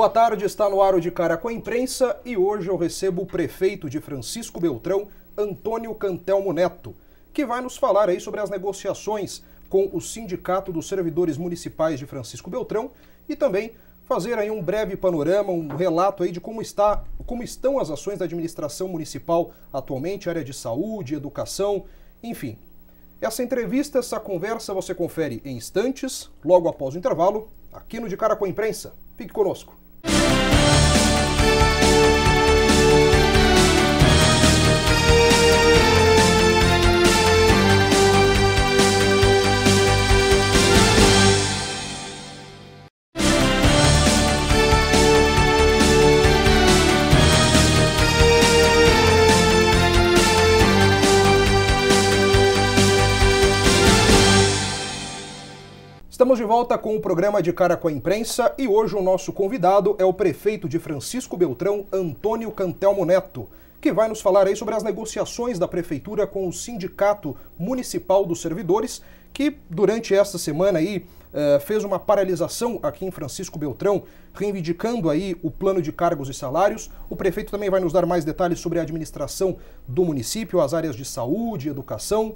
Boa tarde, está no ar o de cara com a imprensa e hoje eu recebo o prefeito de Francisco Beltrão, Antônio Cantelmo Neto, que vai nos falar aí sobre as negociações com o Sindicato dos Servidores Municipais de Francisco Beltrão e também fazer aí um breve panorama, um relato aí de como está, como estão as ações da administração municipal atualmente, área de saúde, educação, enfim. Essa entrevista, essa conversa você confere em instantes, logo após o intervalo, aqui no De Cara com a Imprensa. Fique conosco. Bye. Estamos de volta com o programa de Cara com a Imprensa e hoje o nosso convidado é o prefeito de Francisco Beltrão, Antônio Cantelmo Neto, que vai nos falar aí sobre as negociações da prefeitura com o Sindicato Municipal dos Servidores, que durante esta semana aí eh, fez uma paralisação aqui em Francisco Beltrão, reivindicando aí o plano de cargos e salários. O prefeito também vai nos dar mais detalhes sobre a administração do município, as áreas de saúde, educação,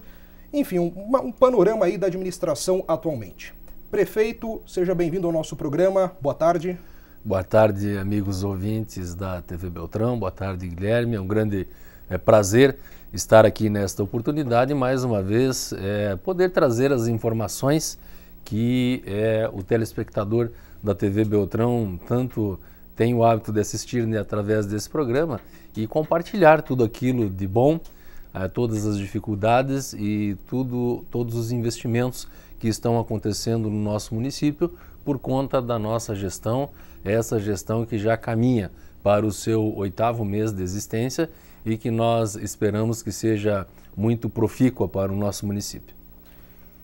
enfim, um, um panorama aí da administração atualmente. Prefeito, seja bem-vindo ao nosso programa. Boa tarde. Boa tarde, amigos ouvintes da TV Beltrão. Boa tarde, Guilherme. É um grande é, prazer estar aqui nesta oportunidade, mais uma vez, é, poder trazer as informações que é, o telespectador da TV Beltrão tanto tem o hábito de assistir né, através desse programa e compartilhar tudo aquilo de bom, é, todas as dificuldades e tudo, todos os investimentos que estão acontecendo no nosso município por conta da nossa gestão, essa gestão que já caminha para o seu oitavo mês de existência e que nós esperamos que seja muito profícua para o nosso município.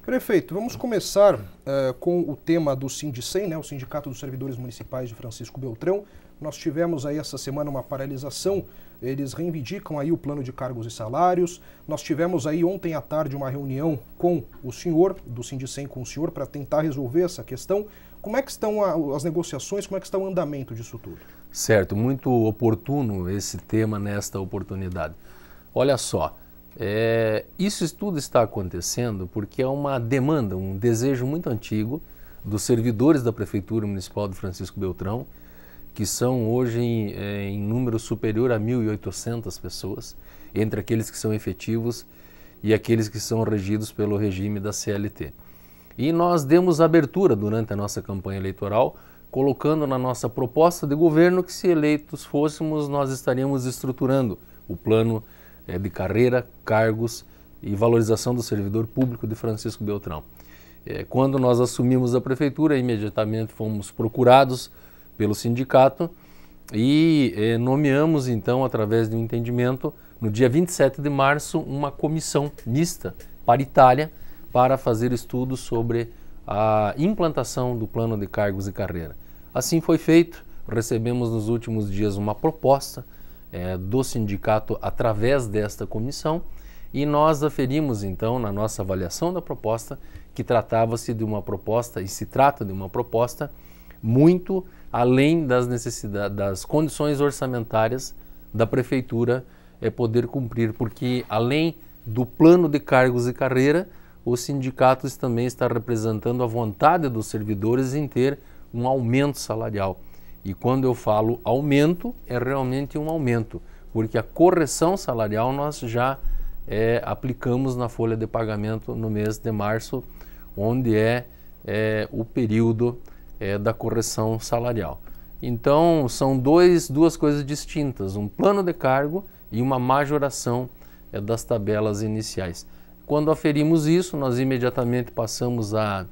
Prefeito, vamos começar uh, com o tema do Sindicem, né, o Sindicato dos Servidores Municipais de Francisco Beltrão. Nós tivemos aí essa semana uma paralisação eles reivindicam aí o plano de cargos e salários. Nós tivemos aí ontem à tarde uma reunião com o senhor, do Sindicem com o senhor, para tentar resolver essa questão. Como é que estão a, as negociações, como é que está o andamento disso tudo? Certo, muito oportuno esse tema nesta oportunidade. Olha só, é, isso tudo está acontecendo porque é uma demanda, um desejo muito antigo dos servidores da Prefeitura Municipal de Francisco Beltrão, que são hoje em, é, em número superior a 1.800 pessoas, entre aqueles que são efetivos e aqueles que são regidos pelo regime da CLT. E nós demos abertura durante a nossa campanha eleitoral, colocando na nossa proposta de governo que, se eleitos fôssemos, nós estaríamos estruturando o plano é, de carreira, cargos e valorização do servidor público de Francisco Beltrão. É, quando nós assumimos a prefeitura, imediatamente fomos procurados pelo sindicato e eh, nomeamos então, através de um entendimento, no dia 27 de março, uma comissão mista paritária para fazer estudos sobre a implantação do plano de cargos e carreira. Assim foi feito, recebemos nos últimos dias uma proposta eh, do sindicato através desta comissão e nós aferimos então na nossa avaliação da proposta que tratava-se de uma proposta e se trata de uma proposta muito além das necessidades, das condições orçamentárias da prefeitura é poder cumprir, porque além do plano de cargos e carreira, os sindicatos também estão representando a vontade dos servidores em ter um aumento salarial. E quando eu falo aumento, é realmente um aumento, porque a correção salarial nós já é, aplicamos na folha de pagamento no mês de março, onde é, é o período é, da correção salarial. Então, são dois, duas coisas distintas, um plano de cargo e uma majoração é, das tabelas iniciais. Quando aferimos isso, nós imediatamente passamos a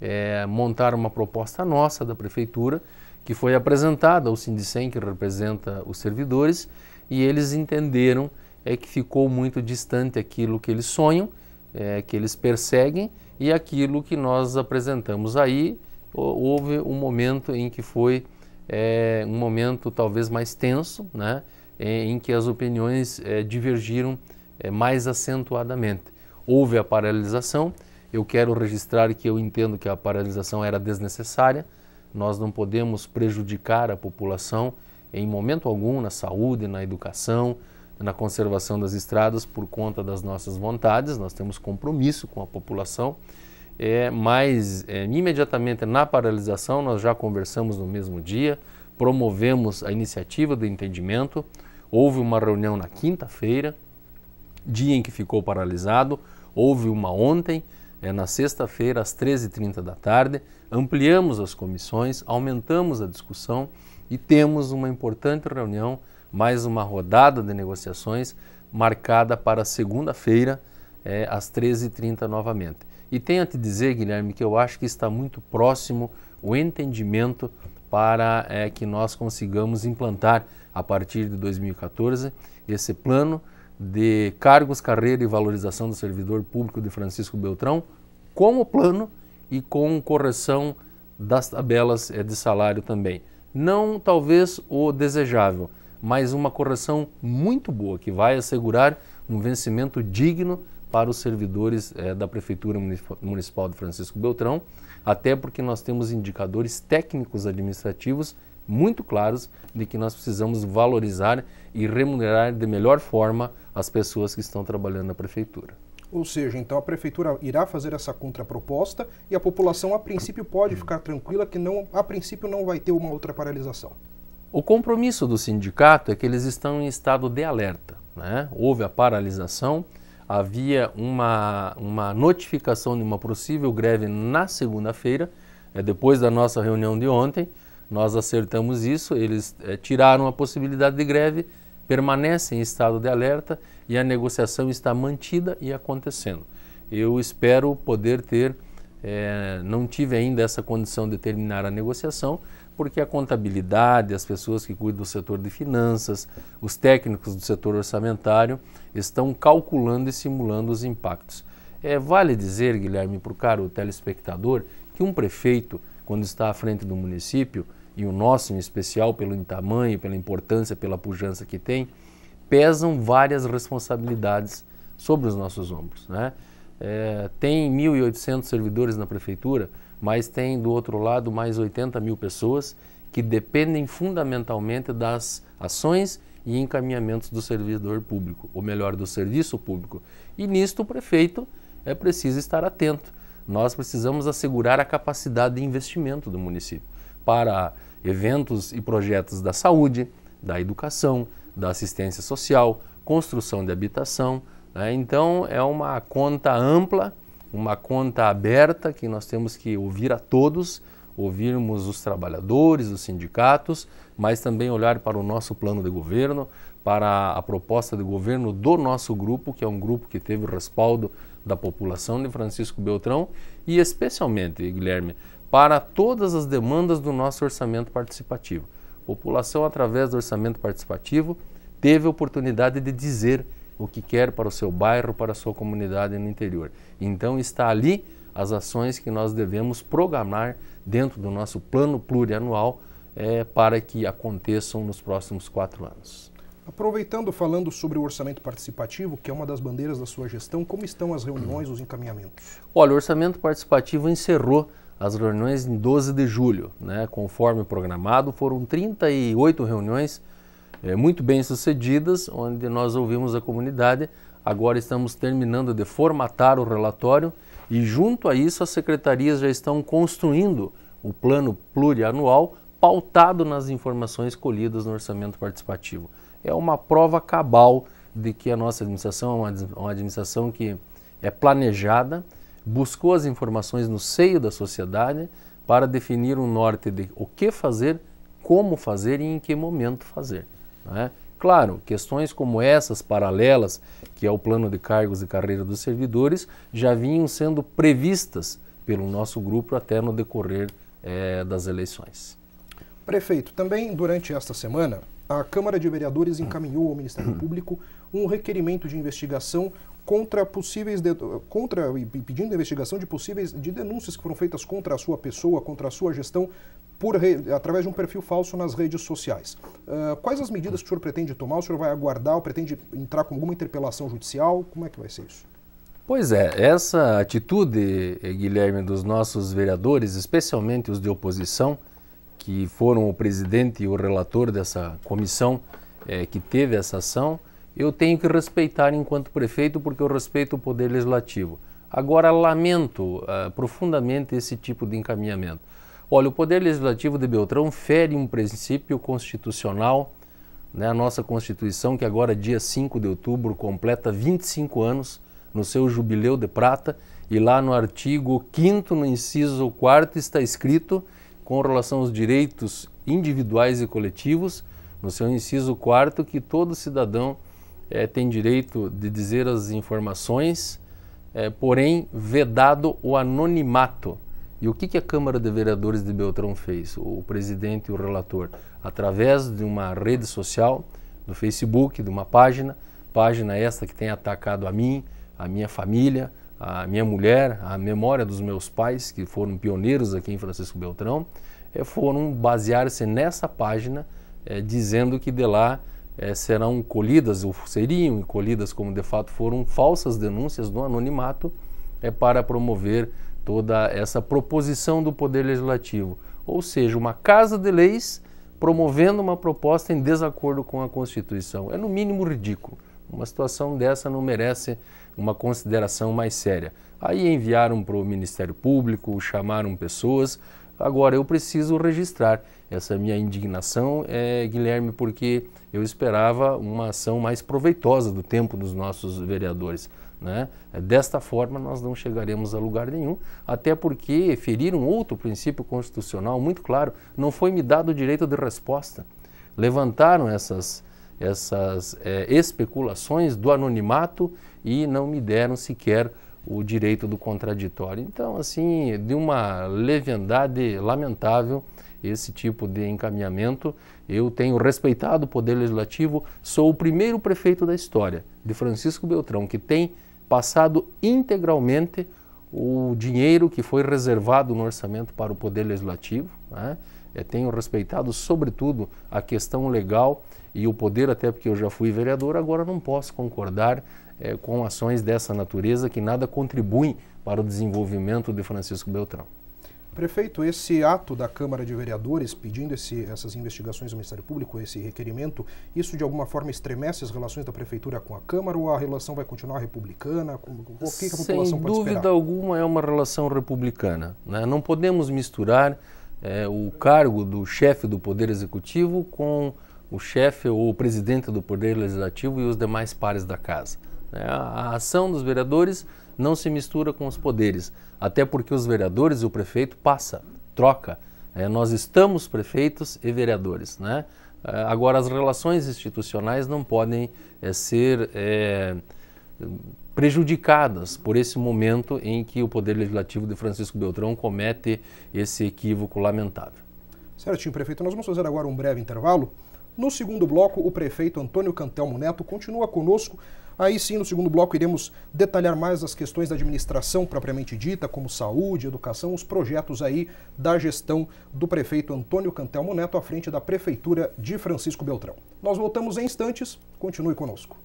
é, montar uma proposta nossa da prefeitura, que foi apresentada ao Sindicem, que representa os servidores, e eles entenderam é que ficou muito distante aquilo que eles sonham, é, que eles perseguem, e aquilo que nós apresentamos aí houve um momento em que foi é, um momento talvez mais tenso, né, é, em que as opiniões é, divergiram é, mais acentuadamente. Houve a paralisação, eu quero registrar que eu entendo que a paralisação era desnecessária, nós não podemos prejudicar a população em momento algum na saúde, na educação, na conservação das estradas por conta das nossas vontades, nós temos compromisso com a população é, mas é, imediatamente na paralisação nós já conversamos no mesmo dia, promovemos a iniciativa do entendimento, houve uma reunião na quinta-feira, dia em que ficou paralisado, houve uma ontem, é, na sexta-feira às 13h30 da tarde, ampliamos as comissões, aumentamos a discussão e temos uma importante reunião, mais uma rodada de negociações marcada para segunda-feira é, às 13h30 novamente. E tenho a te dizer, Guilherme, que eu acho que está muito próximo o entendimento para é, que nós consigamos implantar, a partir de 2014, esse plano de cargos, carreira e valorização do servidor público de Francisco Beltrão, como plano e com correção das tabelas é, de salário também. Não talvez o desejável, mas uma correção muito boa que vai assegurar um vencimento digno para os servidores é, da Prefeitura Municipal de Francisco Beltrão, até porque nós temos indicadores técnicos administrativos muito claros de que nós precisamos valorizar e remunerar de melhor forma as pessoas que estão trabalhando na Prefeitura. Ou seja, então a prefeitura irá fazer essa contraproposta e a população, a princípio, pode ficar tranquila que não, a princípio não vai ter uma outra paralisação. O compromisso do sindicato é que eles estão em estado de alerta. Né? Houve a paralisação, havia uma, uma notificação de uma possível greve na segunda-feira, é, depois da nossa reunião de ontem. Nós acertamos isso, eles é, tiraram a possibilidade de greve, permanecem em estado de alerta e a negociação está mantida e acontecendo. Eu espero poder ter, é, não tive ainda essa condição de terminar a negociação, porque a contabilidade, as pessoas que cuidam do setor de finanças, os técnicos do setor orçamentário estão calculando e simulando os impactos. É, vale dizer, Guilherme, para o caro telespectador, que um prefeito, quando está à frente do município, e o nosso em especial, pelo tamanho, pela importância, pela pujança que tem, pesam várias responsabilidades sobre os nossos ombros. Né? É, tem 1.800 servidores na prefeitura, mas tem do outro lado mais 80 mil pessoas que dependem fundamentalmente das ações e encaminhamentos do servidor público, ou melhor, do serviço público. E nisto o prefeito é preciso estar atento. Nós precisamos assegurar a capacidade de investimento do município para eventos e projetos da saúde, da educação, da assistência social, construção de habitação. Né? Então é uma conta ampla uma conta aberta que nós temos que ouvir a todos, ouvirmos os trabalhadores, os sindicatos, mas também olhar para o nosso plano de governo, para a proposta de governo do nosso grupo, que é um grupo que teve o respaldo da população de Francisco Beltrão e especialmente, Guilherme, para todas as demandas do nosso orçamento participativo. A população através do orçamento participativo teve a oportunidade de dizer o que quer para o seu bairro, para a sua comunidade no interior. Então está ali as ações que nós devemos programar dentro do nosso plano plurianual é, para que aconteçam nos próximos quatro anos. Aproveitando, falando sobre o orçamento participativo, que é uma das bandeiras da sua gestão, como estão as reuniões, os encaminhamentos? Olha, o orçamento participativo encerrou as reuniões em 12 de julho. Né? Conforme programado, foram 38 reuniões é, muito bem sucedidas, onde nós ouvimos a comunidade. Agora estamos terminando de formatar o relatório e, junto a isso, as secretarias já estão construindo o plano plurianual pautado nas informações colhidas no orçamento participativo. É uma prova cabal de que a nossa administração é uma administração que é planejada, buscou as informações no seio da sociedade para definir um norte de o que fazer, como fazer e em que momento fazer. Né? Claro, questões como essas paralelas, que é o plano de cargos e carreira dos servidores, já vinham sendo previstas pelo nosso grupo até no decorrer é, das eleições. Prefeito, também durante esta semana, a Câmara de Vereadores encaminhou ao Ministério Público um requerimento de investigação contra possíveis de, contra pedindo investigação de possíveis de denúncias que foram feitas contra a sua pessoa, contra a sua gestão por através de um perfil falso nas redes sociais. Uh, quais as medidas que o senhor pretende tomar? O senhor vai aguardar ou pretende entrar com alguma interpelação judicial? Como é que vai ser isso? Pois é, essa atitude, eh, Guilherme, dos nossos vereadores, especialmente os de oposição, que foram o presidente e o relator dessa comissão é, que teve essa ação, eu tenho que respeitar enquanto prefeito, porque eu respeito o Poder Legislativo. Agora, lamento uh, profundamente esse tipo de encaminhamento. Olha, o Poder Legislativo de Beltrão fere um princípio constitucional, né, a nossa Constituição, que agora, dia 5 de outubro, completa 25 anos no seu jubileu de prata, e lá no artigo 5, no inciso 4, está escrito, com relação aos direitos individuais e coletivos, no seu inciso 4, que todo cidadão é, tem direito de dizer as informações, é, porém vedado o anonimato. E o que, que a Câmara de Vereadores de Beltrão fez? O presidente e o relator, através de uma rede social, do Facebook, de uma página, página esta que tem atacado a mim, a minha família, a minha mulher, a memória dos meus pais, que foram pioneiros aqui em Francisco Beltrão, é, foram basear-se nessa página, é, dizendo que de lá é, serão colhidas, ou seriam colhidas, como de fato foram, falsas denúncias no anonimato, é, para promover toda essa proposição do Poder Legislativo, ou seja, uma casa de leis promovendo uma proposta em desacordo com a Constituição. É no mínimo ridículo. Uma situação dessa não merece uma consideração mais séria. Aí enviaram para o Ministério Público, chamaram pessoas. Agora eu preciso registrar essa minha indignação, é, Guilherme, porque eu esperava uma ação mais proveitosa do tempo dos nossos vereadores. Né? Desta forma, nós não chegaremos a lugar nenhum, até porque feriram outro princípio constitucional muito claro: não foi me dado o direito de resposta. Levantaram essas, essas é, especulações do anonimato e não me deram sequer o direito do contraditório. Então, assim, de uma leviandade lamentável esse tipo de encaminhamento. Eu tenho respeitado o Poder Legislativo, sou o primeiro prefeito da história de Francisco Beltrão que tem passado integralmente o dinheiro que foi reservado no orçamento para o Poder Legislativo. Né? Eu tenho respeitado, sobretudo, a questão legal e o poder, até porque eu já fui vereador, agora não posso concordar é, com ações dessa natureza que nada contribuem para o desenvolvimento de Francisco Beltrão. Prefeito, esse ato da Câmara de Vereadores pedindo esse, essas investigações do Ministério Público, esse requerimento, isso de alguma forma estremece as relações da Prefeitura com a Câmara ou a relação vai continuar republicana? O que, a população Sem pode esperar? Sem dúvida alguma é uma relação republicana. Né? Não podemos misturar é, o cargo do chefe do Poder Executivo com o chefe ou o presidente do Poder Legislativo e os demais pares da Casa. Né? a ação dos vereadores não se mistura com os poderes, até porque os vereadores e o prefeito passa, troca. É, nós estamos prefeitos e vereadores, né? É, agora, as relações institucionais não podem é, ser é, prejudicadas por esse momento em que o Poder Legislativo de Francisco Beltrão comete esse equívoco lamentável. Certinho, prefeito. Nós vamos fazer agora um breve intervalo. No segundo bloco, o prefeito Antônio Cantelmo Neto continua conosco Aí sim, no segundo bloco, iremos detalhar mais as questões da administração propriamente dita, como saúde, educação, os projetos aí da gestão do prefeito Antônio Cantelmo Neto à frente da Prefeitura de Francisco Beltrão. Nós voltamos em instantes, continue conosco.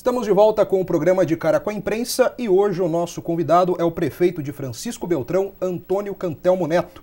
Estamos de volta com o programa de Cara com a Imprensa e hoje o nosso convidado é o prefeito de Francisco Beltrão, Antônio Cantelmo Neto,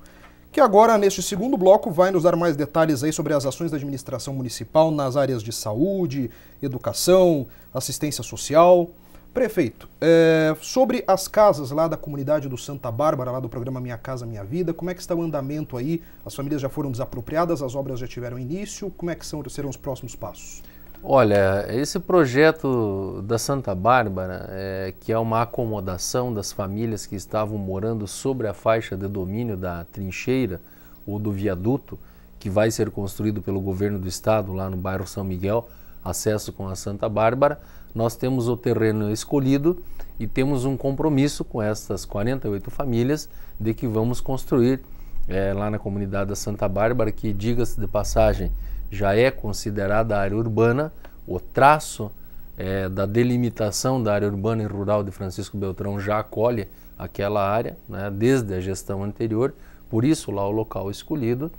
que agora, neste segundo bloco, vai nos dar mais detalhes aí sobre as ações da administração municipal nas áreas de saúde, educação, assistência social. Prefeito, é, sobre as casas lá da comunidade do Santa Bárbara, lá do programa Minha Casa Minha Vida, como é que está o andamento aí? As famílias já foram desapropriadas, as obras já tiveram início, como é que são, serão os próximos passos? Olha, esse projeto da Santa Bárbara, é, que é uma acomodação das famílias que estavam morando sobre a faixa de domínio da trincheira ou do viaduto, que vai ser construído pelo governo do estado lá no bairro São Miguel, acesso com a Santa Bárbara, nós temos o terreno escolhido e temos um compromisso com essas 48 famílias de que vamos construir é, lá na comunidade da Santa Bárbara, que, diga-se de passagem, já é considerada área urbana, o traço é, da delimitação da área urbana e rural de Francisco Beltrão já acolhe aquela área, né, desde a gestão anterior, por isso lá o local escolhido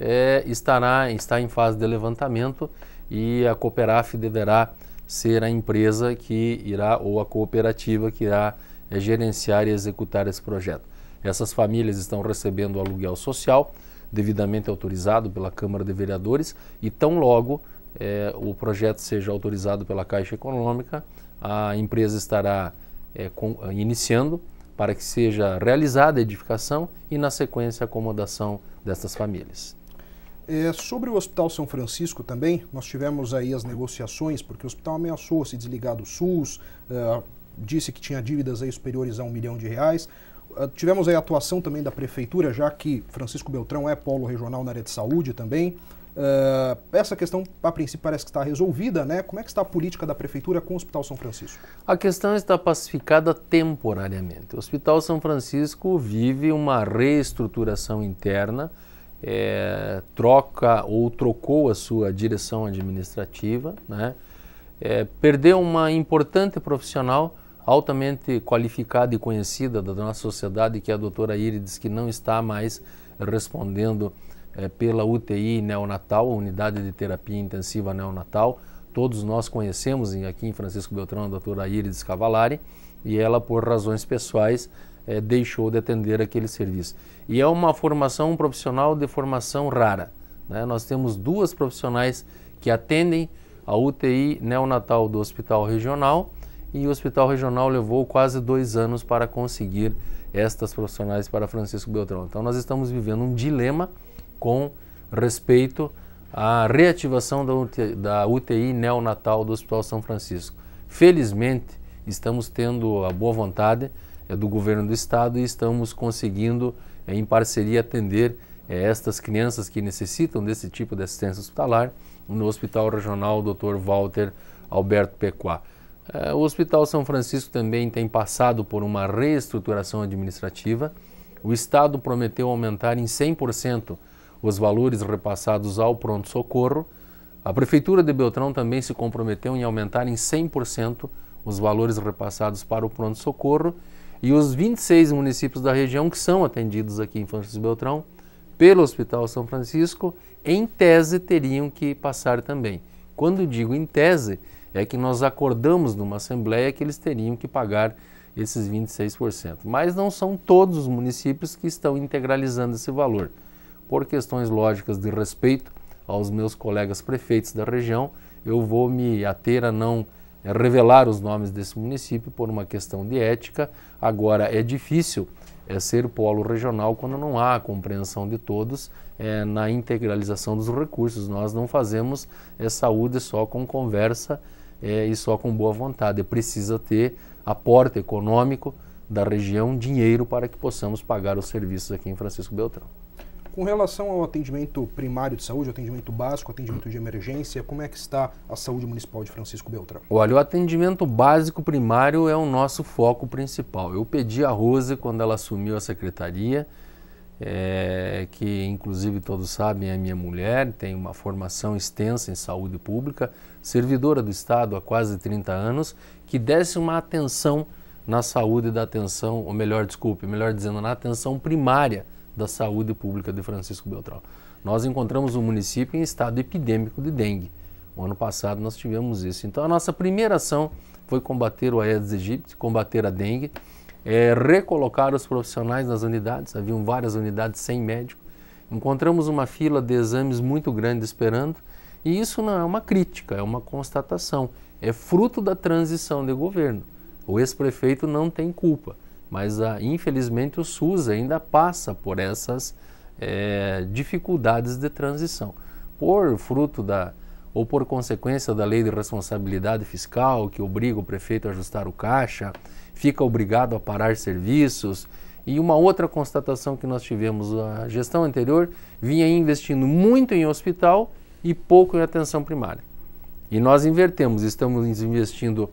é, estará, está em fase de levantamento e a Cooperaf deverá ser a empresa que irá, ou a cooperativa que irá é, gerenciar e executar esse projeto. Essas famílias estão recebendo aluguel social, devidamente autorizado pela Câmara de Vereadores e tão logo é, o projeto seja autorizado pela Caixa Econômica, a empresa estará é, com, iniciando para que seja realizada a edificação e, na sequência, a acomodação destas famílias. É, sobre o Hospital São Francisco também, nós tivemos aí as negociações, porque o hospital ameaçou se desligar do SUS, é, disse que tinha dívidas aí superiores a um milhão de reais. Ah, tivemos aí a atuação também da prefeitura, já que Francisco Beltrão é polo regional na área de saúde também. Uh, essa questão, a princípio, parece que está resolvida, né? Como é que está a política da Prefeitura com o Hospital São Francisco? A questão está pacificada temporariamente. O Hospital São Francisco vive uma reestruturação interna, é, troca ou trocou a sua direção administrativa, né? É, perdeu uma importante profissional altamente qualificada e conhecida da nossa sociedade, que é a doutora Irides, que não está mais respondendo é, pela UTI neonatal, Unidade de Terapia Intensiva Neonatal. Todos nós conhecemos aqui em Francisco Beltrão a doutora Irides Cavalari e ela, por razões pessoais, é, deixou de atender aquele serviço. E é uma formação um profissional de formação rara. Né? Nós temos duas profissionais que atendem a UTI neonatal do Hospital Regional e o Hospital Regional levou quase dois anos para conseguir estas profissionais para Francisco Beltrão. Então nós estamos vivendo um dilema com respeito à reativação da UTI, neonatal do Hospital São Francisco. Felizmente estamos tendo a boa vontade é do governo do estado e estamos conseguindo é, em parceria atender é, estas crianças que necessitam desse tipo de assistência hospitalar no Hospital Regional Dr. Walter Alberto Pequá. Eh, o Hospital São Francisco também tem passado por uma reestruturação administrativa. O Estado prometeu aumentar em 100% os valores repassados ao pronto-socorro. A Prefeitura de Beltrão também se comprometeu em aumentar em 100% os valores repassados para o pronto-socorro. E os 26 municípios da região que são atendidos aqui em Francisco Beltrão pelo Hospital São Francisco, em tese, teriam que passar também. Quando digo em tese, é que nós acordamos numa assembleia que eles teriam que pagar esses 26%. Mas não são todos os municípios que estão integralizando esse valor. Por questões lógicas de respeito aos meus colegas prefeitos da região, eu vou me ater a não eh, revelar os nomes desse município por uma questão de ética. Agora, é difícil é, ser polo regional quando não há a compreensão de todos é, na integralização dos recursos. Nós não fazemos é, saúde só com conversa é, e só com boa vontade. Precisa ter aporte econômico da região, dinheiro para que possamos pagar os serviços aqui em Francisco Beltrão. Com relação ao atendimento primário de saúde, atendimento básico, atendimento de emergência, como é que está a saúde municipal de Francisco Beltrão? Olha, o atendimento básico primário é o nosso foco principal. Eu pedi a Rose quando ela assumiu a secretaria, é, que inclusive todos sabem, é minha mulher, tem uma formação extensa em saúde pública, servidora do Estado há quase 30 anos, que desse uma atenção na saúde da atenção, ou melhor, desculpe, melhor dizendo, na atenção primária da saúde pública de Francisco Beltrão. Nós encontramos o município em estado epidêmico de dengue. O ano passado nós tivemos isso. Então a nossa primeira ação foi combater o Aedes aegypti, combater a dengue é, recolocar os profissionais nas unidades, haviam várias unidades sem médico. Encontramos uma fila de exames muito grande esperando, e isso não é uma crítica, é uma constatação, é fruto da transição de governo. O ex-prefeito não tem culpa, mas ah, infelizmente o SUS ainda passa por essas é, dificuldades de transição. Por fruto da, ou por consequência da lei de responsabilidade fiscal, que obriga o prefeito a ajustar o caixa, fica obrigado a parar serviços. E uma outra constatação que nós tivemos, a gestão anterior vinha investindo muito em hospital e pouco em atenção primária. E nós invertemos, estamos investindo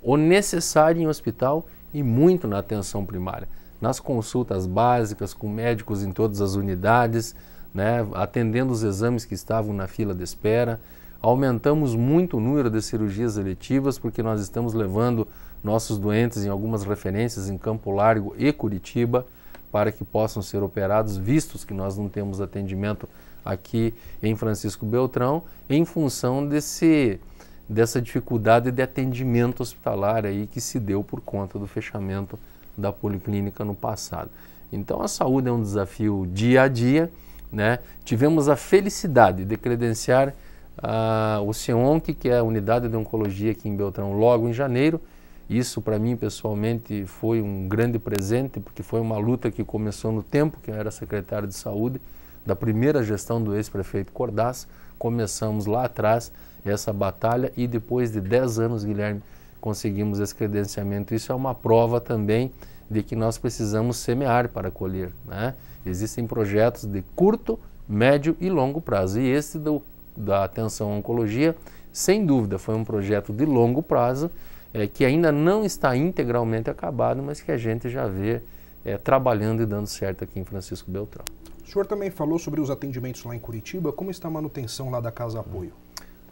o necessário em hospital e muito na atenção primária, nas consultas básicas com médicos em todas as unidades, né, atendendo os exames que estavam na fila de espera. Aumentamos muito o número de cirurgias eletivas porque nós estamos levando nossos doentes em algumas referências em Campo Largo e Curitiba para que possam ser operados, vistos que nós não temos atendimento aqui em Francisco Beltrão, em função desse, dessa dificuldade de atendimento hospitalar aí que se deu por conta do fechamento da policlínica no passado. Então a saúde é um desafio dia a dia, né? Tivemos a felicidade de credenciar uh, o CEONC, que é a unidade de oncologia aqui em Beltrão, logo em janeiro, isso para mim pessoalmente foi um grande presente, porque foi uma luta que começou no tempo que eu era secretário de saúde, da primeira gestão do ex-prefeito Cordaz. Começamos lá atrás essa batalha e depois de 10 anos, Guilherme, conseguimos esse credenciamento. Isso é uma prova também de que nós precisamos semear para colher. Né? Existem projetos de curto, médio e longo prazo. E esse do, da Atenção Oncologia, sem dúvida, foi um projeto de longo prazo é, que ainda não está integralmente acabado, mas que a gente já vê é, trabalhando e dando certo aqui em Francisco Beltrão. O senhor também falou sobre os atendimentos lá em Curitiba. Como está a manutenção lá da Casa Apoio?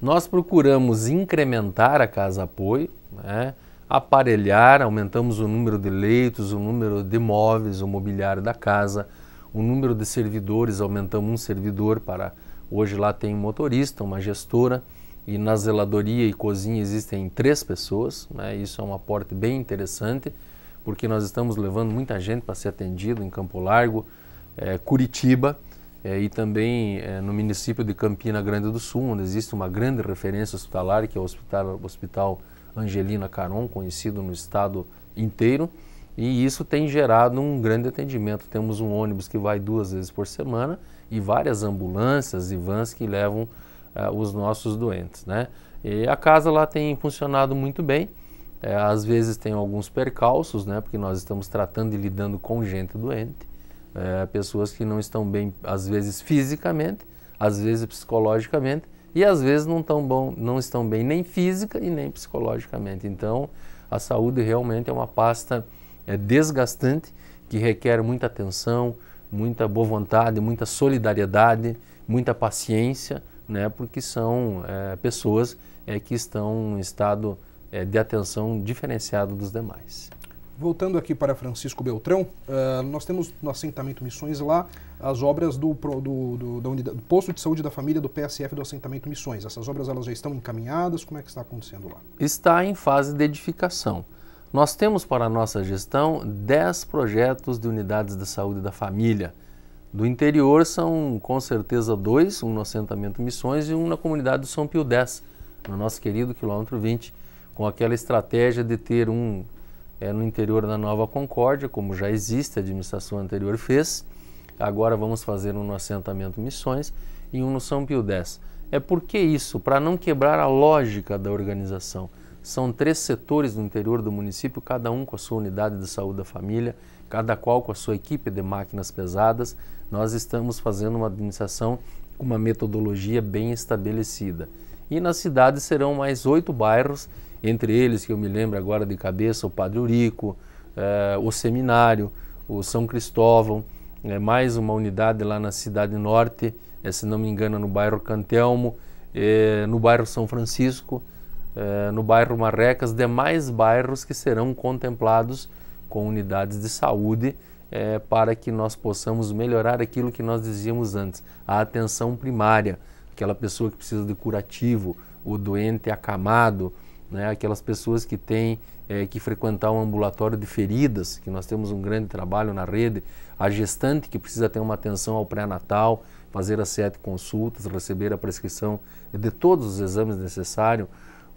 Nós procuramos incrementar a Casa Apoio, né? aparelhar, aumentamos o número de leitos, o número de móveis, o mobiliário da casa, o número de servidores, aumentamos um servidor para. Hoje lá tem um motorista, uma gestora e na zeladoria e cozinha existem três pessoas, né? isso é um aporte bem interessante, porque nós estamos levando muita gente para ser atendido em Campo Largo, é, Curitiba é, e também é, no município de Campina Grande do Sul, onde existe uma grande referência hospitalar, que é o Hospital, hospital Angelina Caron, conhecido no estado inteiro, e isso tem gerado um grande atendimento. Temos um ônibus que vai duas vezes por semana e várias ambulâncias e vans que levam uh, os nossos doentes, né? E a casa lá tem funcionado muito bem. É, às vezes tem alguns percalços, né? Porque nós estamos tratando e lidando com gente doente, é, pessoas que não estão bem, às vezes fisicamente, às vezes psicologicamente e às vezes não, tão bom, não estão bem nem física e nem psicologicamente. Então, a saúde realmente é uma pasta é, desgastante que requer muita atenção, muita boa vontade, muita solidariedade, muita paciência né, porque são é, pessoas é, que estão em estado é, de atenção diferenciado dos demais. Voltando aqui para Francisco Beltrão, uh, nós temos no assentamento Missões lá as obras do, do, do, da unidade, do posto de saúde da família do PSF do assentamento Missões. Essas obras elas já estão encaminhadas? Como é que está acontecendo lá? Está em fase de edificação. Nós temos para a nossa gestão 10 projetos de unidades de saúde da família do interior são com certeza dois, um no assentamento Missões e um na comunidade do São Pio X, no nosso querido quilômetro 20, com aquela estratégia de ter um é, no interior da Nova Concórdia, como já existe, a administração anterior fez. Agora vamos fazer um no assentamento Missões e um no São Pio X. É por que isso? Para não quebrar a lógica da organização. São três setores do interior do município, cada um com a sua unidade de saúde da família, cada qual com a sua equipe de máquinas pesadas. Nós estamos fazendo uma administração com uma metodologia bem estabelecida. E na cidade serão mais oito bairros, entre eles que eu me lembro agora de cabeça, o Padre Urico, eh, o Seminário, o São Cristóvão, eh, mais uma unidade lá na cidade norte, eh, se não me engano no bairro Cantelmo, eh, no bairro São Francisco, eh, no bairro Marrecas demais bairros que serão contemplados com unidades de saúde eh, para que nós possamos melhorar aquilo que nós dizíamos antes, a atenção primária, aquela pessoa que precisa de curativo, o doente acamado, né, aquelas pessoas que têm eh, que frequentar um ambulatório de feridas, que nós temos um grande trabalho na rede, a gestante que precisa ter uma atenção ao pré-natal, fazer as sete consultas, receber a prescrição de todos os exames necessários,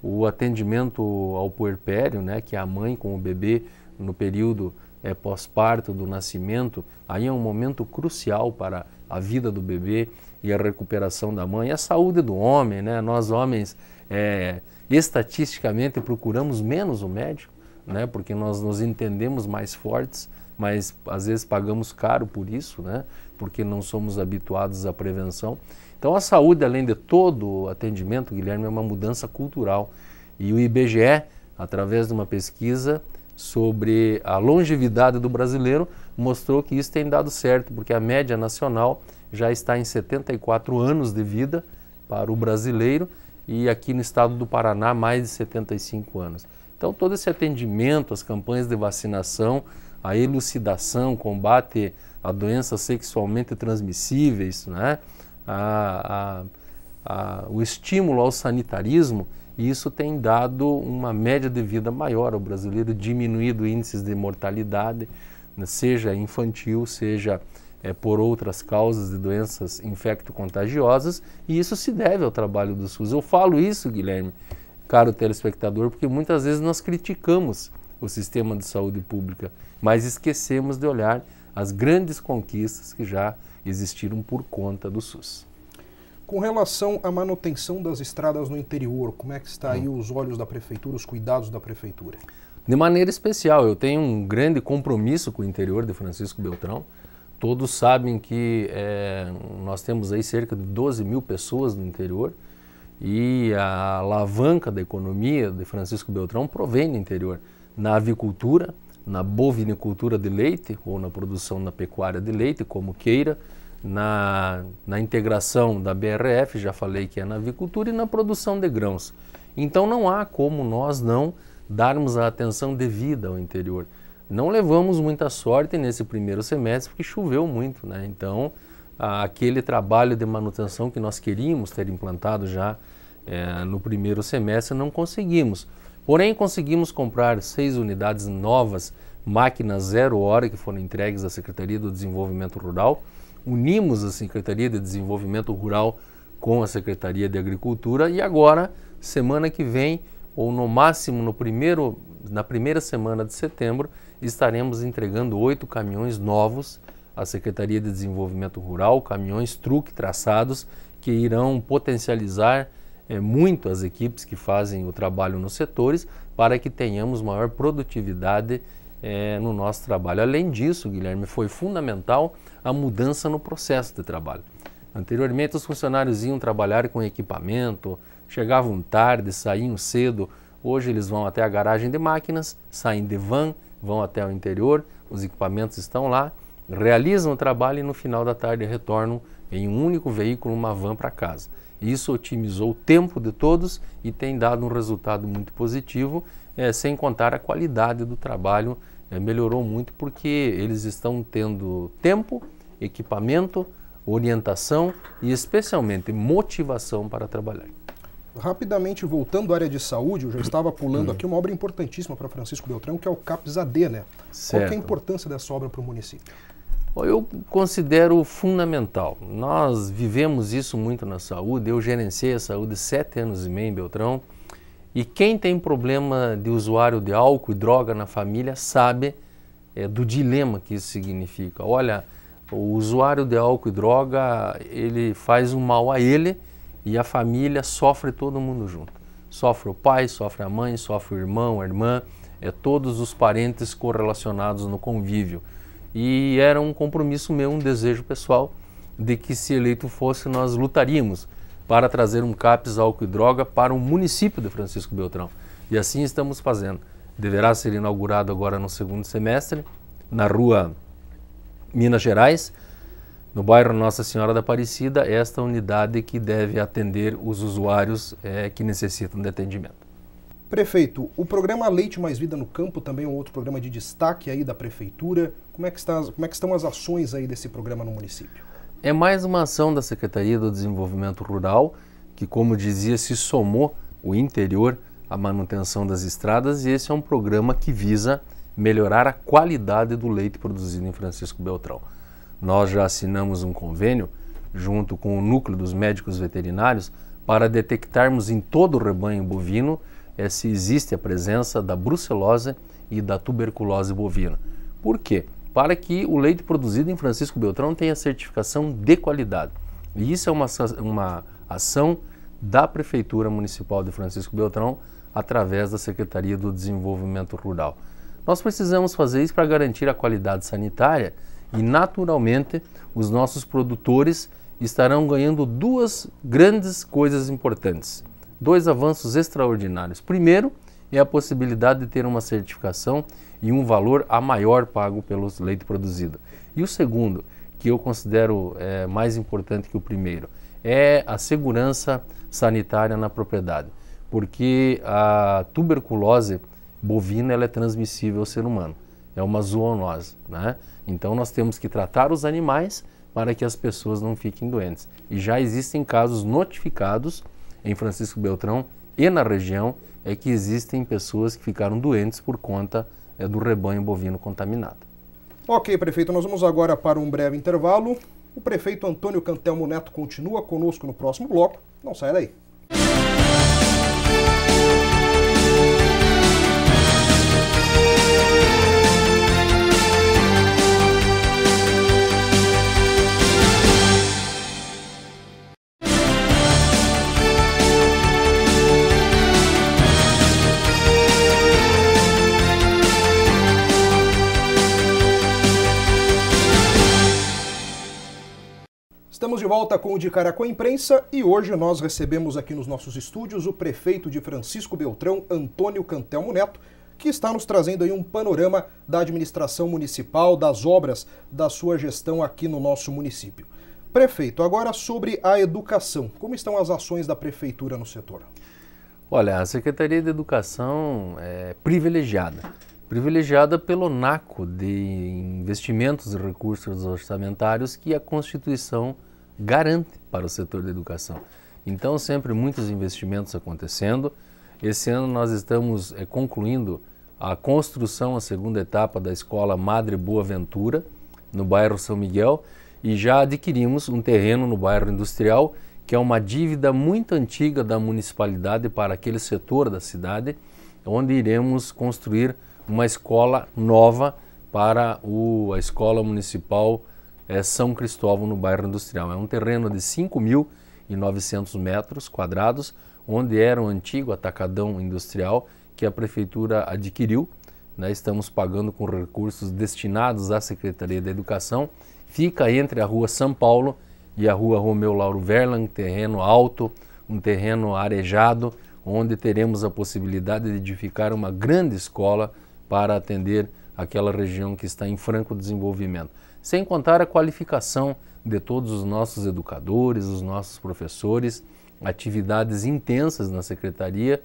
o atendimento ao puerpério, né, que é a mãe com o bebê no período é, pós-parto do nascimento, aí é um momento crucial para a vida do bebê e a recuperação da mãe, a saúde do homem, né? Nós homens é, estatisticamente procuramos menos o médico, né? Porque nós nos entendemos mais fortes, mas às vezes pagamos caro por isso, né? porque não somos habituados à prevenção. Então, a saúde, além de todo o atendimento, Guilherme, é uma mudança cultural. E o IBGE, através de uma pesquisa sobre a longevidade do brasileiro, mostrou que isso tem dado certo, porque a média nacional já está em 74 anos de vida para o brasileiro e aqui no estado do Paraná, mais de 75 anos. Então, todo esse atendimento, as campanhas de vacinação, a elucidação, combate a doenças sexualmente transmissíveis, né? A, a, o estímulo ao sanitarismo, e isso tem dado uma média de vida maior ao brasileiro, diminuído índices de mortalidade, né? seja infantil, seja é, por outras causas de doenças infecto-contagiosas, e isso se deve ao trabalho do SUS. Eu falo isso, Guilherme, caro telespectador, porque muitas vezes nós criticamos o sistema de saúde pública, mas esquecemos de olhar as grandes conquistas que já existiram por conta do SUS. Com relação à manutenção das estradas no interior, como é que está aí hum. os olhos da prefeitura, os cuidados da prefeitura? De maneira especial, eu tenho um grande compromisso com o interior de Francisco Beltrão. Todos sabem que é, nós temos aí cerca de 12 mil pessoas no interior e a alavanca da economia de Francisco Beltrão provém do interior, na avicultura, na bovinicultura de leite ou na produção na pecuária de leite, como queira, na, na integração da BRF, já falei que é na avicultura, e na produção de grãos. Então não há como nós não darmos a atenção devida ao interior. Não levamos muita sorte nesse primeiro semestre porque choveu muito, né? Então aquele trabalho de manutenção que nós queríamos ter implantado já é, no primeiro semestre não conseguimos. Porém, conseguimos comprar seis unidades novas, máquinas zero hora, que foram entregues à Secretaria do Desenvolvimento Rural. Unimos a Secretaria de Desenvolvimento Rural com a Secretaria de Agricultura e agora, semana que vem, ou no máximo no primeiro, na primeira semana de setembro, estaremos entregando oito caminhões novos à Secretaria de Desenvolvimento Rural, caminhões truque traçados que irão potencializar é, muito as equipes que fazem o trabalho nos setores para que tenhamos maior produtividade é, no nosso trabalho. Além disso, Guilherme, foi fundamental a mudança no processo de trabalho. Anteriormente, os funcionários iam trabalhar com equipamento, chegavam tarde, saíam cedo. Hoje, eles vão até a garagem de máquinas, saem de van, vão até o interior, os equipamentos estão lá, realizam o trabalho e no final da tarde retornam em um único veículo, uma van para casa. Isso otimizou o tempo de todos e tem dado um resultado muito positivo, é, sem contar a qualidade do trabalho, é, melhorou muito porque eles estão tendo tempo, equipamento, orientação e especialmente motivação para trabalhar. Rapidamente voltando à área de saúde, eu já estava pulando hum. aqui uma obra importantíssima para Francisco Beltrão, que é o CAPS-AD, né? Certo. Qual é a importância dessa obra para o município? Eu considero fundamental. Nós vivemos isso muito na saúde. Eu gerenciei a saúde sete anos e meio em Beltrão. E quem tem problema de usuário de álcool e droga na família sabe é, do dilema que isso significa. Olha, o usuário de álcool e droga, ele faz um mal a ele e a família sofre todo mundo junto. Sofre o pai, sofre a mãe, sofre o irmão, a irmã, é todos os parentes correlacionados no convívio. E era um compromisso meu, um desejo pessoal de que se eleito fosse nós lutaríamos para trazer um CAPES álcool e droga para o município de Francisco Beltrão. E assim estamos fazendo. Deverá ser inaugurado agora no segundo semestre, na rua Minas Gerais, no bairro Nossa Senhora da Aparecida, esta unidade que deve atender os usuários é, que necessitam de atendimento. Prefeito, o programa Leite Mais Vida no Campo também é um outro programa de destaque aí da prefeitura. Como é que, está, como é que estão as ações aí desse programa no município? É mais uma ação da Secretaria do Desenvolvimento Rural, que como dizia, se somou o interior à manutenção das estradas e esse é um programa que visa melhorar a qualidade do leite produzido em Francisco Beltrão. Nós já assinamos um convênio junto com o Núcleo dos Médicos Veterinários para detectarmos em todo o rebanho bovino é se existe a presença da brucelose e da tuberculose bovina. Por quê? Para que o leite produzido em Francisco Beltrão tenha certificação de qualidade. E isso é uma, uma ação da Prefeitura Municipal de Francisco Beltrão através da Secretaria do Desenvolvimento Rural. Nós precisamos fazer isso para garantir a qualidade sanitária e, naturalmente, os nossos produtores estarão ganhando duas grandes coisas importantes dois avanços extraordinários. Primeiro, é a possibilidade de ter uma certificação e um valor a maior pago pelo leite produzido. E o segundo, que eu considero é, mais importante que o primeiro, é a segurança sanitária na propriedade, porque a tuberculose bovina ela é transmissível ao ser humano, é uma zoonose, né? Então nós temos que tratar os animais para que as pessoas não fiquem doentes. E já existem casos notificados em Francisco Beltrão e na região é que existem pessoas que ficaram doentes por conta é, do rebanho bovino contaminado. Ok, prefeito, nós vamos agora para um breve intervalo. O prefeito Antônio Cantelmo Neto continua conosco no próximo bloco. Não saia daí. volta com o De Cara com a Imprensa e hoje nós recebemos aqui nos nossos estúdios o prefeito de Francisco Beltrão, Antônio Cantelmo Neto, que está nos trazendo aí um panorama da administração municipal, das obras da sua gestão aqui no nosso município. Prefeito, agora sobre a educação. Como estão as ações da prefeitura no setor? Olha, a Secretaria de Educação é privilegiada privilegiada pelo NACO de investimentos e recursos orçamentários que é a Constituição garante para o setor da educação. Então, sempre muitos investimentos acontecendo. Esse ano nós estamos é, concluindo a construção, a segunda etapa da escola Madre Boa Ventura, no bairro São Miguel, e já adquirimos um terreno no bairro Industrial, que é uma dívida muito antiga da municipalidade para aquele setor da cidade, onde iremos construir uma escola nova para o, a escola municipal é São Cristóvão, no bairro industrial. É um terreno de 5.900 metros quadrados, onde era um antigo atacadão industrial que a prefeitura adquiriu. Né? Estamos pagando com recursos destinados à Secretaria da Educação. Fica entre a Rua São Paulo e a Rua Romeu Lauro Verlan, terreno alto, um terreno arejado, onde teremos a possibilidade de edificar uma grande escola para atender aquela região que está em franco desenvolvimento sem contar a qualificação de todos os nossos educadores, os nossos professores, atividades intensas na secretaria,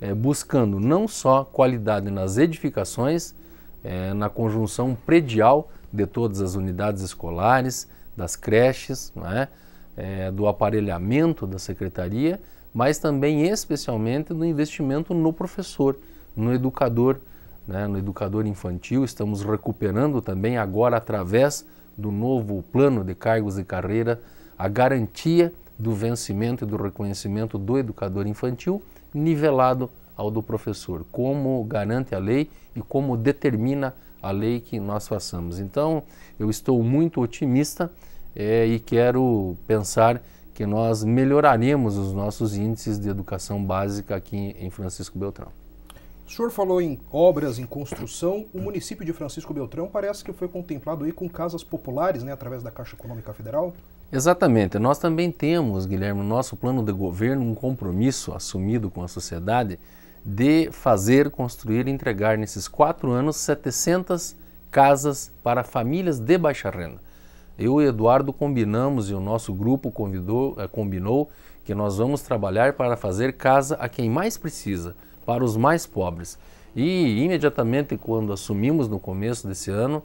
é, buscando não só qualidade nas edificações, é, na conjunção predial de todas as unidades escolares, das creches, né, é, eh, do aparelhamento da secretaria, mas também especialmente no investimento no professor, no educador né, no educador infantil, estamos recuperando também agora através do novo plano de cargos e carreira a garantia do vencimento e do reconhecimento do educador infantil nivelado ao do professor, como garante a lei e como determina a lei que nós façamos. Então, eu estou muito otimista é, e quero pensar que nós melhoraremos os nossos índices de educação básica aqui em Francisco Beltrão. O senhor falou em obras em construção. O município de Francisco Beltrão parece que foi contemplado aí com casas populares, né, através da Caixa Econômica Federal? Exatamente. Nós também temos, Guilherme, no nosso plano de governo, um compromisso assumido com a sociedade de fazer, construir e entregar nesses quatro anos 700 casas para famílias de baixa renda. Eu e Eduardo combinamos e o nosso grupo convidou, eh, combinou que nós vamos trabalhar para fazer casa a quem mais precisa para os mais pobres. E imediatamente quando assumimos no começo desse ano,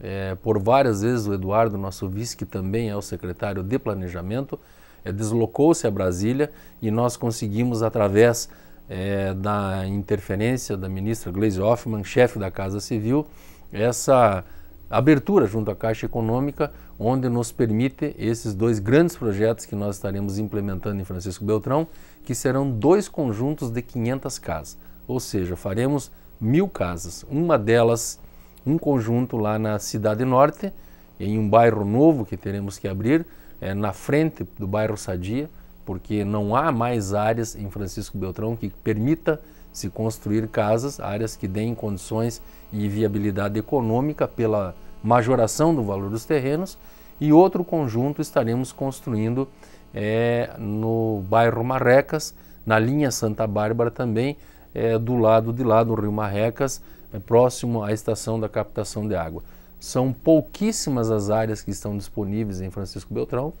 é, por várias vezes o Eduardo, nosso vice, que também é o secretário de Planejamento, é, deslocou-se a Brasília e nós conseguimos, através é, da interferência da ministra Gleisi Hoffmann, chefe da Casa Civil, essa abertura junto à Caixa Econômica onde nos permite esses dois grandes projetos que nós estaremos implementando em Francisco Beltrão, que serão dois conjuntos de 500 casas. Ou seja, faremos mil casas, uma delas, um conjunto lá na Cidade Norte, em um bairro novo que teremos que abrir, é, na frente do bairro Sadia, porque não há mais áreas em Francisco Beltrão que permita se construir casas, áreas que deem condições e viabilidade econômica pela majoração do valor dos terrenos, e outro conjunto estaremos construindo é, no bairro Marrecas, na linha Santa Bárbara também, é, do lado de lá do Rio Marrecas, é, próximo à estação da captação de água. São pouquíssimas as áreas que estão disponíveis em Francisco Beltrão,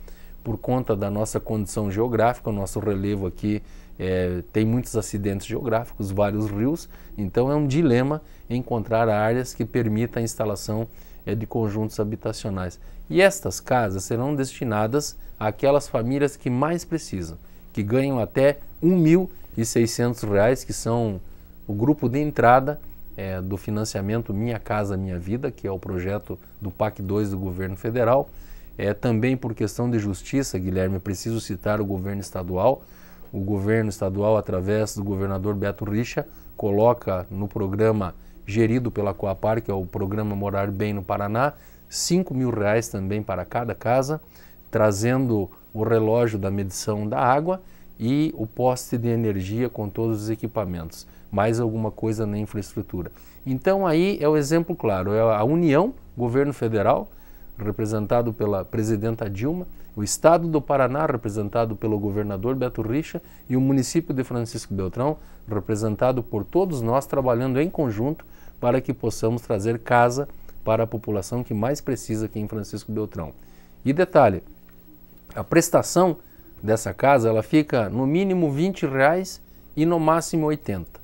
por conta da nossa condição geográfica, o nosso relevo aqui é, tem muitos acidentes geográficos, vários rios, então é um dilema encontrar áreas que permitam a instalação é de conjuntos habitacionais. E estas casas serão destinadas àquelas famílias que mais precisam, que ganham até R$ 1.600, que são o grupo de entrada é, do financiamento Minha Casa Minha Vida, que é o projeto do PAC 2 do governo federal. É, também por questão de justiça, Guilherme, preciso citar o governo estadual. O governo estadual, através do governador Beto Richa, coloca no programa gerido pela Coapar, que é o programa Morar Bem no Paraná, 5 mil reais também para cada casa, trazendo o relógio da medição da água e o poste de energia com todos os equipamentos, mais alguma coisa na infraestrutura. Então aí é o exemplo claro, é a União, governo federal, representado pela presidenta Dilma, o estado do Paraná, representado pelo governador Beto Richa, e o município de Francisco Beltrão, representado por todos nós, trabalhando em conjunto para que possamos trazer casa para a população que mais precisa aqui em Francisco Beltrão. E detalhe, a prestação dessa casa ela fica no mínimo 20 reais e no máximo 80.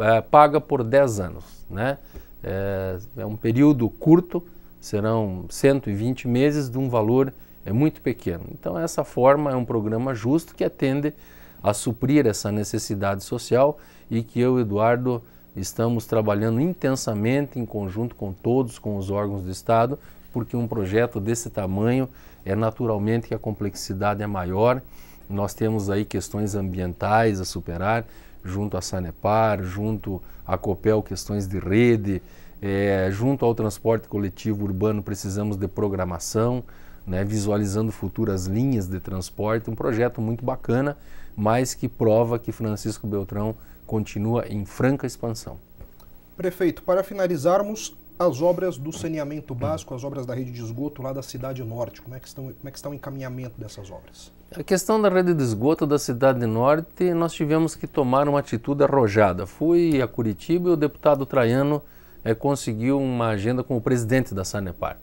É, paga por 10 anos, né? É, é um período curto, serão 120 meses de um valor é muito pequeno. Então, essa forma é um programa justo que atende a suprir essa necessidade social e que eu, Eduardo, estamos trabalhando intensamente em conjunto com todos, com os órgãos do Estado, porque um projeto desse tamanho é naturalmente que a complexidade é maior. Nós temos aí questões ambientais a superar, junto à Sanepar, junto à Copel, questões de rede, é, junto ao transporte coletivo urbano precisamos de programação né, visualizando futuras linhas de transporte, um projeto muito bacana, mas que prova que Francisco Beltrão continua em franca expansão. Prefeito, para finalizarmos, as obras do saneamento básico, as obras da rede de esgoto lá da Cidade Norte, como é que, estão, como é que está o encaminhamento dessas obras? A questão da rede de esgoto da Cidade Norte, nós tivemos que tomar uma atitude arrojada. Fui a Curitiba e o deputado Traiano é, conseguiu uma agenda com o presidente da Sanepar.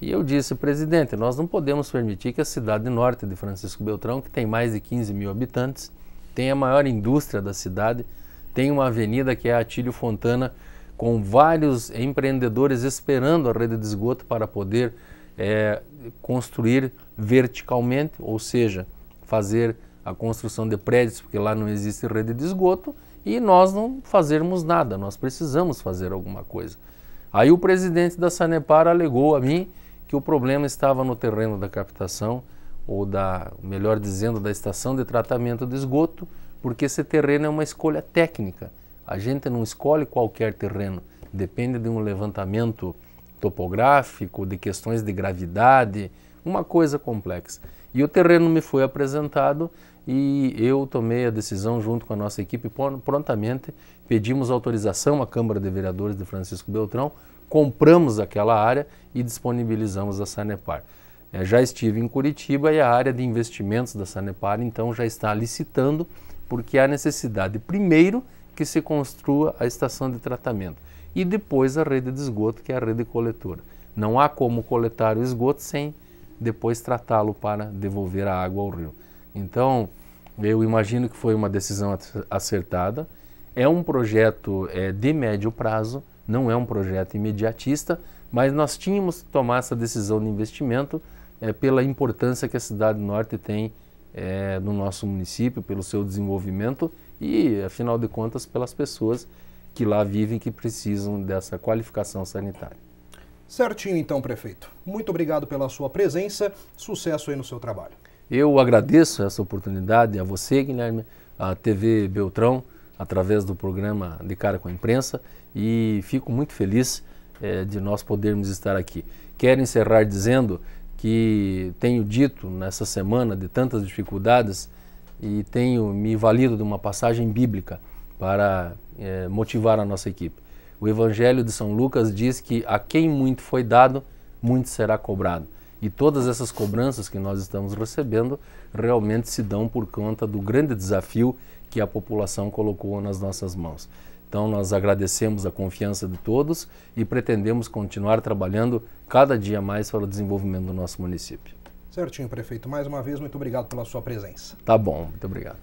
E eu disse, presidente, nós não podemos permitir que a cidade norte de Francisco Beltrão, que tem mais de 15 mil habitantes, tem a maior indústria da cidade, tem uma avenida que é Atílio Fontana, com vários empreendedores esperando a rede de esgoto para poder é, construir verticalmente, ou seja, fazer a construção de prédios, porque lá não existe rede de esgoto, e nós não fazermos nada, nós precisamos fazer alguma coisa. Aí o presidente da Sanepar alegou a mim que o problema estava no terreno da captação, ou da, melhor dizendo, da estação de tratamento de esgoto, porque esse terreno é uma escolha técnica. A gente não escolhe qualquer terreno, depende de um levantamento topográfico, de questões de gravidade, uma coisa complexa. E o terreno me foi apresentado e eu tomei a decisão junto com a nossa equipe prontamente, pedimos autorização à Câmara de Vereadores de Francisco Beltrão compramos aquela área e disponibilizamos a Sanepar. É, já estive em Curitiba e a área de investimentos da Sanepar, então, já está licitando, porque há necessidade, primeiro, que se construa a estação de tratamento e depois a rede de esgoto, que é a rede coletora. Não há como coletar o esgoto sem depois tratá-lo para devolver a água ao rio. Então, eu imagino que foi uma decisão acertada. É um projeto é, de médio prazo, não é um projeto imediatista, mas nós tínhamos que tomar essa decisão de investimento é, pela importância que a Cidade Norte tem é, no nosso município, pelo seu desenvolvimento e, afinal de contas, pelas pessoas que lá vivem que precisam dessa qualificação sanitária. Certinho então, prefeito. Muito obrigado pela sua presença. Sucesso aí no seu trabalho. Eu agradeço essa oportunidade a você, Guilherme, a TV Beltrão, através do programa De Cara com a Imprensa e fico muito feliz é, de nós podermos estar aqui. Quero encerrar dizendo que tenho dito nessa semana de tantas dificuldades e tenho me valido de uma passagem bíblica para é, motivar a nossa equipe. O Evangelho de São Lucas diz que a quem muito foi dado, muito será cobrado. E todas essas cobranças que nós estamos recebendo realmente se dão por conta do grande desafio que a população colocou nas nossas mãos. Então nós agradecemos a confiança de todos e pretendemos continuar trabalhando cada dia mais para o desenvolvimento do nosso município. Certinho, prefeito. Mais uma vez, muito obrigado pela sua presença. Tá bom, muito obrigado.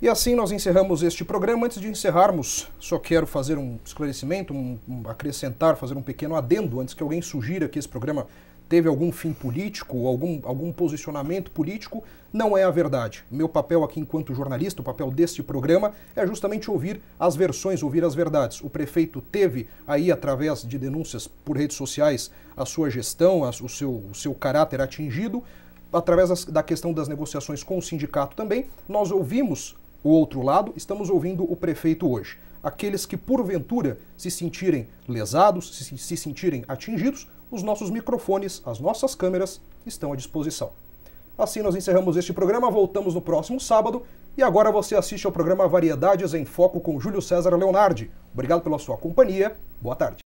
E assim nós encerramos este programa. Antes de encerrarmos, só quero fazer um esclarecimento, um, um, acrescentar, fazer um pequeno adendo antes que alguém sugira que esse programa teve algum fim político, algum, algum posicionamento político, não é a verdade. Meu papel aqui enquanto jornalista, o papel deste programa, é justamente ouvir as versões, ouvir as verdades. O prefeito teve aí, através de denúncias por redes sociais, a sua gestão, a, o, seu, o seu caráter atingido. Através das, da questão das negociações com o sindicato também, nós ouvimos o outro lado, estamos ouvindo o prefeito hoje. Aqueles que porventura se sentirem lesados, se, se sentirem atingidos, os nossos microfones, as nossas câmeras estão à disposição. Assim nós encerramos este programa, voltamos no próximo sábado e agora você assiste ao programa Variedades em Foco com Júlio César Leonardi. Obrigado pela sua companhia, boa tarde.